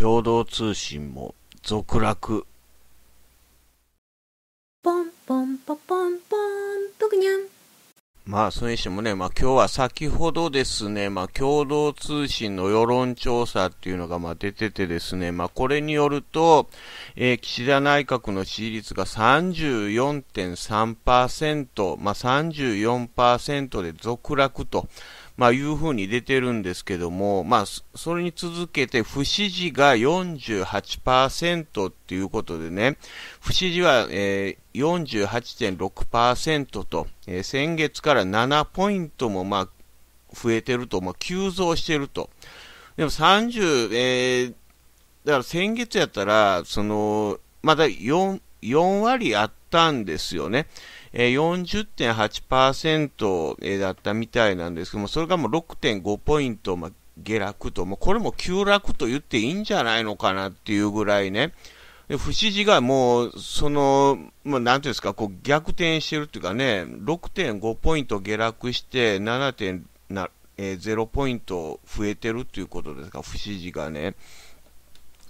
共同通信も続落ポンポンポポンポンまあ、それにしてもね、まあ今日は先ほどですね、まあ共同通信の世論調査っていうのがまあ出ててですね、まあこれによると、えー、岸田内閣の支持率が34.3%、まあ34%で続落と、まあ、いうふうに出てるんですけども、まあ、それに続けて、不支持が48%っていうことでね、不支持は、えー、48.6%と、えー、先月から7ポイントも、まあ、増えてると、まあ、急増してると。でも30、えー、だから先月やったら、その、まだ4、4割あったんですよね。え40.8%だったみたいなんですけども、それがもう6.5ポイント、まあ、下落と、もうこれも急落と言っていいんじゃないのかなっていうぐらいね、で不支持がもう、その、まあ、なんていうんですか、こう逆転してるっていうかね、6.5ポイント下落して7.0、えポイント増えてるっていうことですか、不支持がね。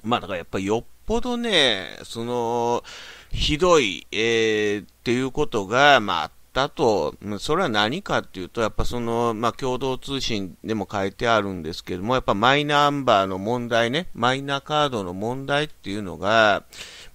まあだからやっぱりよっぽどね、その、ひどい、えー、っていうことが、まあ、ったと、それは何かっていうと、やっぱその、まあ、共同通信でも書いてあるんですけども、やっぱマイナンバーの問題ね、マイナカードの問題っていうのが、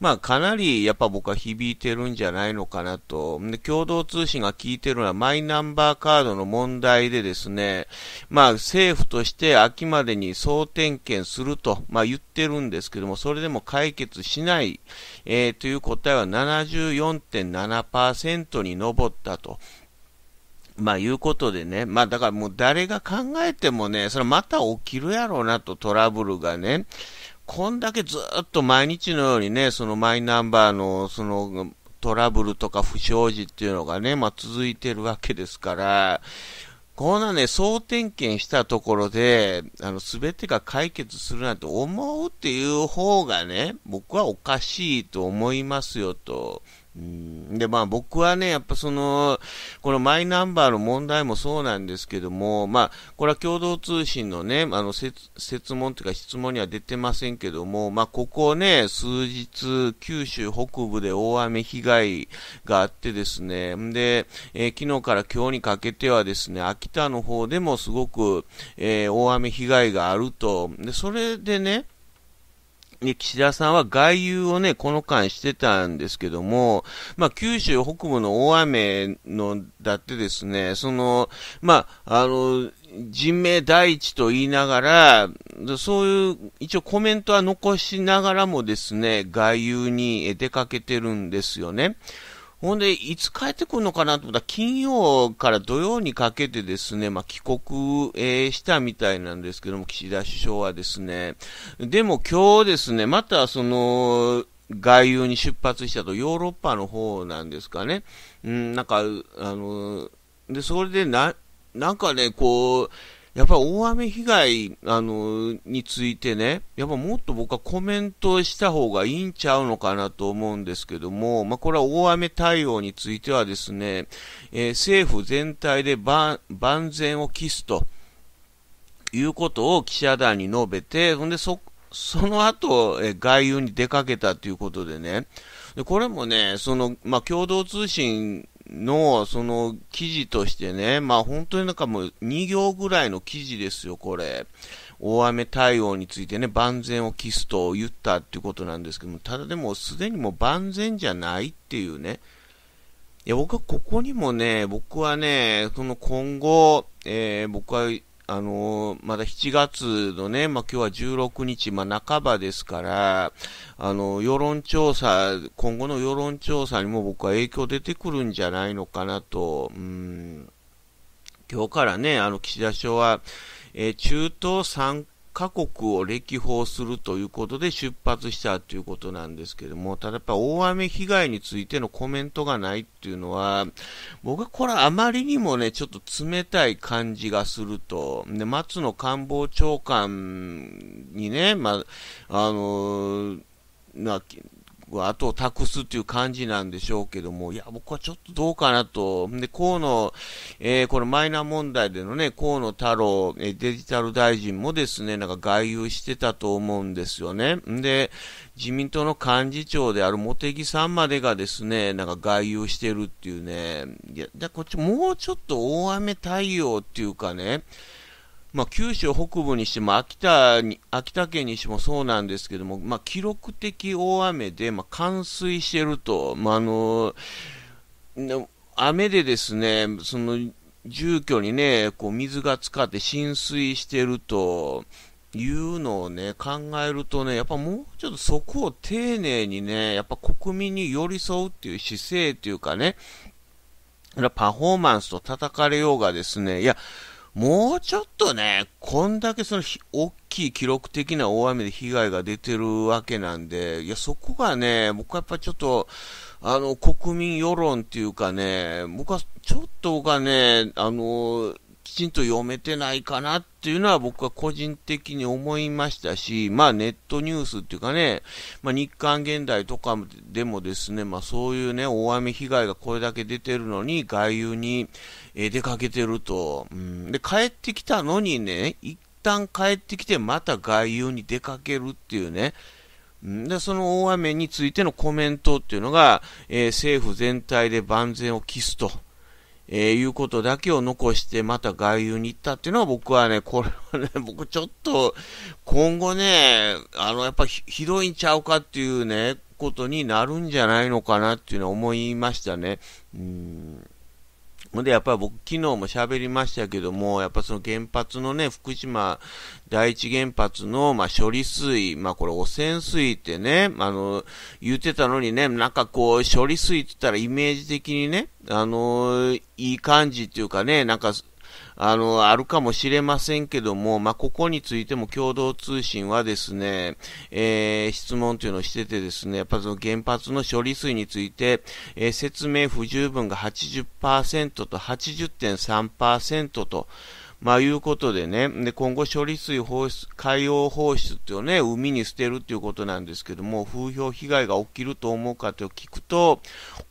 まあ、かなりやっぱ僕は響いてるんじゃないのかなと。で、共同通信が聞いてるのはマイナンバーカードの問題でですね、まあ、政府として秋までに総点検すると、まあ、言ってるんですけども、それでも解決しない、えー、という答えは74.7%に上ったと。まあ、いうことでね、まあ、だからもう誰が考えてもね、それまた起きるやろうなと、トラブルがね。こんだけずっと毎日のようにね、そのマイナンバーのそのトラブルとか不祥事っていうのがね、まあ、続いてるわけですから、こんなね、総点検したところで、あの、すべてが解決するなんて思うっていう方がね、僕はおかしいと思いますよと。うん、で、まあ僕はね、やっぱその、このマイナンバーの問題もそうなんですけども、まあ、これは共同通信のね、あの、説問というか質問には出てませんけども、まあここね、数日、九州北部で大雨被害があってですね、で、えー、昨日から今日にかけてはですね、秋田の方でもすごく、えー、大雨被害があると、で、それでね、岸田さんは外遊をね、この間してたんですけども、まあ、九州北部の大雨の、だってですね、その、まあ、あの、人命第一と言いながら、そういう一応コメントは残しながらもですね、外遊に出かけてるんですよね。ほんで、いつ帰ってくるのかなと思ったら、金曜から土曜にかけてですね、まあ、帰国、えしたみたいなんですけども、岸田首相はですね。でも今日ですね、またその、外遊に出発したと、ヨーロッパの方なんですかね。うん、なんか、あの、で、それでな、なんかね、こう、やっぱり大雨被害、あの、についてね、やっぱもっと僕はコメントした方がいいんちゃうのかなと思うんですけども、まあ、これは大雨対応についてはですね、えー、政府全体で万全を期すということを記者団に述べて、ほんでそ、その後、えー、外遊に出かけたということでね、でこれもね、その、まあ、共同通信の、その記事としてね、まあ本当になんかもう2行ぐらいの記事ですよ、これ。大雨対応についてね、万全を期すと言ったっていうことなんですけども、ただでもすでにもう万全じゃないっていうね。いや、僕はここにもね、僕はね、その今後、えー、僕はあのー、まだ7月のね、まあ、今日は16日、まあ、半ばですから、あの、世論調査、今後の世論調査にも僕は影響出てくるんじゃないのかなと、うん、今日からね、あの、岸田首相は、えー、中東3各国を歴訪するということで出発したということなんですけども、ただやっぱ大雨被害についてのコメントがないっていうのは、僕はこれあまりにもね、ちょっと冷たい感じがすると、で、松野官房長官にね、まあ、あのー、な、は後を託すっていう感じなんでしょうけども、いや、僕はちょっとどうかなと。で、河野、えー、このマイナ問題でのね、河野太郎、えデジタル大臣もですね、なんか外遊してたと思うんですよね。で、自民党の幹事長である茂木さんまでがですね、なんか外遊してるっていうね、いや、こっちもうちょっと大雨対応っていうかね、まあ、九州北部にしても秋田に秋田県にしてもそうなんですけども、まあ、記録的大雨で、まあ、冠水してると、まあ、あの雨でですねその住居にねこう水が浸かって浸水してるというのをね考えるとねやっぱもうちょっとそこを丁寧にねやっぱ国民に寄り添うっていう姿勢というかねパフォーマンスと叩かれようがですねいやもうちょっとね、こんだけその大きい記録的な大雨で被害が出てるわけなんで、いや、そこがね、僕はやっぱちょっと、あの、国民世論っていうかね、僕はちょっとがね、あの、きちんと読めてないかなっていうのは僕は個人的に思いましたし、まあネットニュースっていうかね、まあ日刊現代とかでもですね、まあそういうね、大雨被害がこれだけ出てるのに外遊に出かけてると、うん、で、帰ってきたのにね、一旦帰ってきてまた外遊に出かけるっていうね、でその大雨についてのコメントっていうのが、えー、政府全体で万全を期すとえー、いうことだけを残してまた外遊に行ったっていうのは僕はね、これはね、僕ちょっと今後ね、あの、やっぱひどいんちゃうかっていうね、ことになるんじゃないのかなっていうのは思いましたね。うんほんで、やっぱり僕、昨日も喋りましたけども、やっぱその原発のね、福島第一原発の、まあ、処理水、まあ、これ汚染水ってね、あの、言ってたのにね、なんかこう、処理水って言ったらイメージ的にね、あの、いい感じっていうかね、なんか、あの、あるかもしれませんけども、まあ、ここについても共同通信はですね、えー、質問というのをしててですね、やっぱその原発の処理水について、えー、説明不十分が80%と80.3%と、まあいうことでね、で今後処理水放出、海洋放出をね、海に捨てるっていうことなんですけども、風評被害が起きると思うかと聞くと、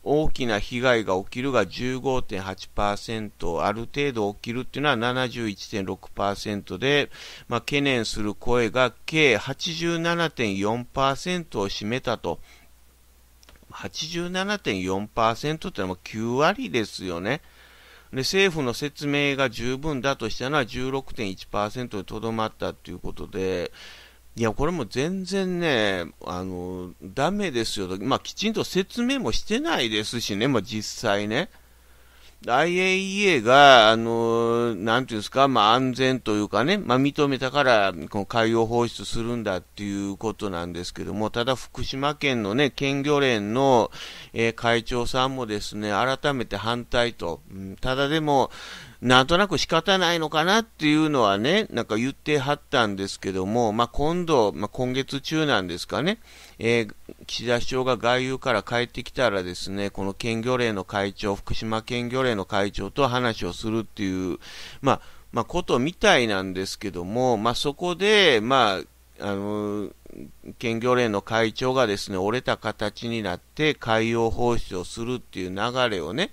大きな被害が起きるが15.8%、ある程度起きるっていうのは71.6%で、まあ懸念する声が計87.4%を占めたと。87.4%ってのはもう9割ですよね。で政府の説明が十分だとしたのは16.1%にとどまったということで、いや、これも全然ね、あの、ダメですよと、まあ、きちんと説明もしてないですしね、まあ、実際ね。IAEA が、あのなんていうんですか、まあ、安全というかね、まあ、認めたから、この海洋放出するんだっていうことなんですけども、ただ福島県のね、県漁連の、えー、会長さんもですね、改めて反対と、うん、ただでも、なんとなく仕方ないのかなっていうのはね、なんか言ってはったんですけども、まあ、今度、まあ、今月中なんですかね、えー、岸田首相が外遊から帰ってきたらですね、この県漁連の会長、福島県漁連の会長と話をするっていう、まあ、まあ、ことみたいなんですけども、まあ、そこで、まあ、あのー県漁連の会長がですね折れた形になって海洋放出をするっていう流れをね、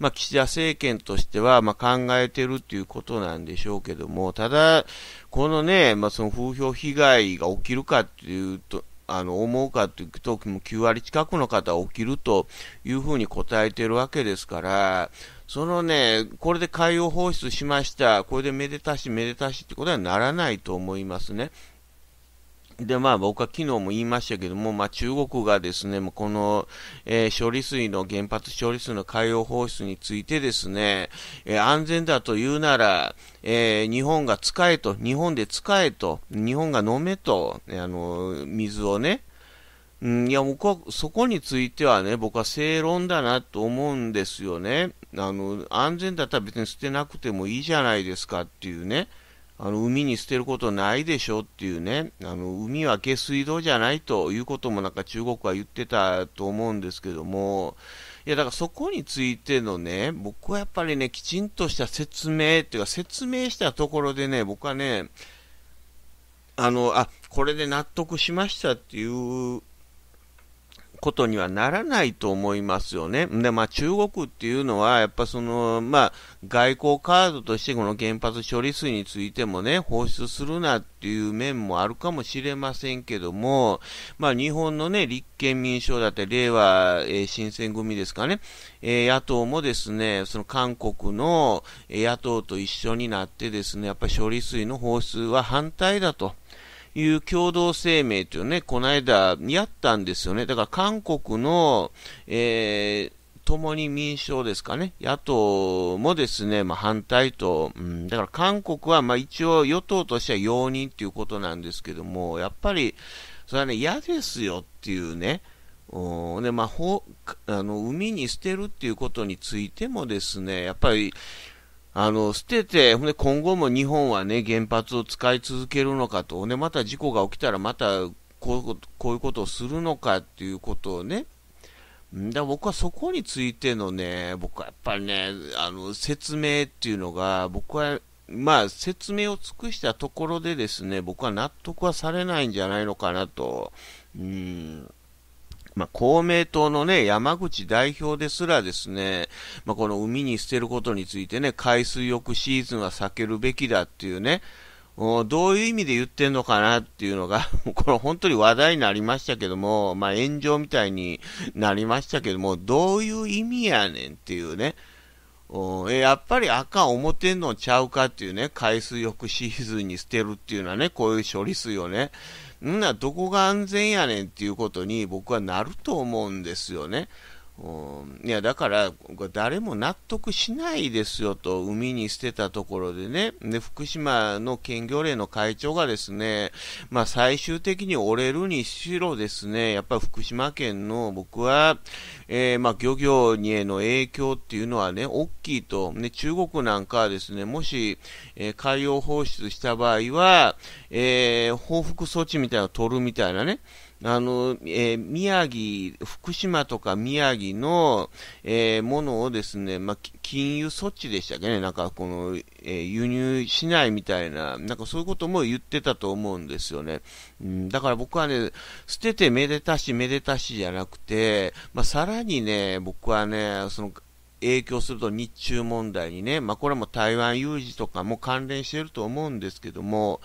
まあ、岸田政権としては、まあ、考えてるっていうことなんでしょうけども、ただ、このね、まあ、その風評被害が起きるかっていうと、あの、思うかというと、もう9割近くの方は起きるというふうに答えてるわけですから、そのね、これで海洋放出しました、これでめでたしめでたしってことはならないと思いますね。で、まあ僕は昨日も言いましたけども、まあ中国がですね、もうこの、えー、処理水の原発処理水の海洋放出についてですね、えー、安全だと言うなら、えー、日本が使えと、日本で使えと、日本が飲めと、あの、水をね、うん、いや、僕はそこについてはね、僕は正論だなと思うんですよね。あの、安全だったら別に捨てなくてもいいじゃないですかっていうね。あの海に捨てることないでしょっていうね、あの海は下水道じゃないということもなんか中国は言ってたと思うんですけども、いやだからそこについてのね、僕はやっぱりね、きちんとした説明っていうか、説明したところでね、僕はね、あのあこれで納得しましたっていうことにはならないと思いますよね。で、まあ中国っていうのは、やっぱその、まあ外交カードとしてこの原発処理水についてもね、放出するなっていう面もあるかもしれませんけども、まあ日本のね、立憲民主党だって令和、えー、新選組ですかね、えー、野党もですね、その韓国の野党と一緒になってですね、やっぱり処理水の放出は反対だと。いう共同声明というね、この間やったんですよね。だから韓国の、えー、共に民主党ですかね、野党もですね、まあ、反対と、うん、だから韓国はまあ一応与党としては容認ということなんですけども、やっぱり、それはね、嫌ですよっていうね、おでまあ、ほあの海に捨てるっていうことについてもですね、やっぱりあの、捨てて、ほんで今後も日本はね、原発を使い続けるのかと、ね、また事故が起きたらまたこういうこと、こういうことをするのかっていうことをね、だ僕はそこについてのね、僕はやっぱりね、あの、説明っていうのが、僕は、まあ、説明を尽くしたところでですね、僕は納得はされないんじゃないのかなと、うん。まあ、公明党のね、山口代表ですらですね、まあ、この海に捨てることについてね、海水浴シーズンは避けるべきだっていうね、どういう意味で言ってんのかなっていうのが、これ本当に話題になりましたけども、まあ、炎上みたいになりましたけども、どういう意味やねんっていうね、やっぱり赤思てんのちゃうかっていうね、海水浴シーズンに捨てるっていうのはね、こういう処理水をね、んなどこが安全やねんっていうことに僕はなると思うんですよね。うん、いやだから誰も納得しないですよと海に捨てたところでね、で福島の県漁連の会長がですね、まあ、最終的に折れるにしろですね、やっぱり福島県の僕は、えー、まあ、漁業にへの影響っていうのはね、大きいと、ね、中国なんかはですね、もし、えー、海洋放出した場合は、えー、報復措置みたいなのを取るみたいなね、あの、えー、宮城、福島とか宮城の、えー、ものをですね、まあ、禁輸措置でしたっけね、なんかこの、えー、輸入しないみたいな、なんかそういうことも言ってたと思うんですよね。うん、だから僕はね、捨ててめでたしめでたしじゃなくて、まあ、さらにね、僕はね、その、影響すると日中問題にね、まあ、これも台湾有事とかも関連してると思うんですけども、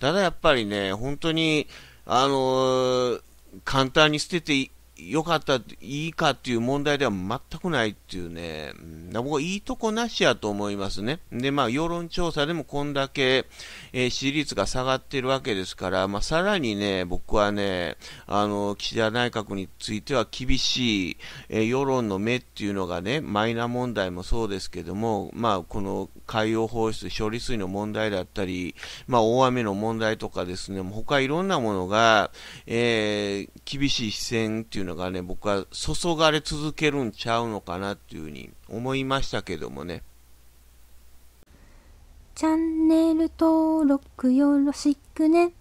ただやっぱりね、本当に、あのー、簡単に捨てて良かった、いいかっていう問題では全くないっていうね、僕はいいとこなしやと思いますね。で、まあ、世論調査でもこんだけ、えー、支持率が下がってるわけですから、まあ、さらにね、僕はね、あの、岸田内閣については厳しい、えー、世論の目っていうのがね、マイナ問題もそうですけども、まあ、この海洋放出、処理水の問題だったり、まあ、大雨の問題とかですね、他いろんなものが、えー、厳しい視線っていうののがね、僕は注がれ続けるんちゃうのかなっていうふうに思いましたけどもね。チャンネル登録よろしくね。